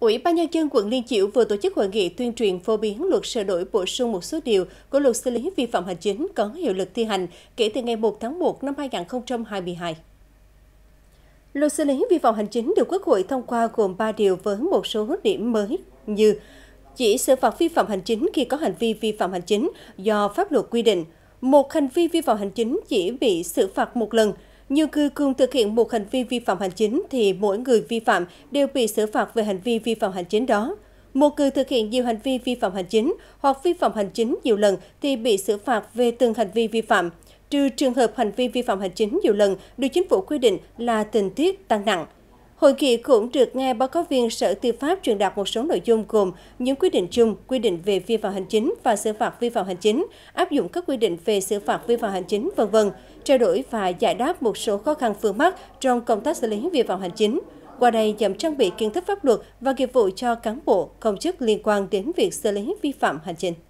Ủy ban nhân dân quận Liên Chiểu vừa tổ chức hội nghị tuyên truyền phổ biến luật sửa đổi bổ sung một số điều của luật xử lý vi phạm hành chính có hiệu lực thi hành kể từ ngày 1 tháng 1 năm 2022. Luật xử lý vi phạm hành chính được Quốc hội thông qua gồm 3 điều với một số điểm mới như chỉ xử phạt vi phạm hành chính khi có hành vi vi phạm hành chính do pháp luật quy định. Một hành vi vi phạm hành chính chỉ bị xử phạt một lần – như cư cùng thực hiện một hành vi vi phạm hành chính thì mỗi người vi phạm đều bị xử phạt về hành vi vi phạm hành chính đó. Một người thực hiện nhiều hành vi vi phạm hành chính hoặc vi phạm hành chính nhiều lần thì bị xử phạt về từng hành vi vi phạm, trừ trường hợp hành vi vi phạm hành chính nhiều lần được chính phủ quy định là tình tiết tăng nặng. Hội nghị cũng được nghe báo cáo viên Sở Tư pháp truyền đạt một số nội dung gồm những quy định chung, quy định về vi phạm hành chính và xử phạt vi phạm hành chính, áp dụng các quy định về xử phạt vi phạm hành chính, vân vân, trao đổi và giải đáp một số khó khăn vướng mắc trong công tác xử lý vi phạm hành chính. Qua đây nhằm trang bị kiến thức pháp luật và nghiệp vụ cho cán bộ, công chức liên quan đến việc xử lý vi phạm hành chính.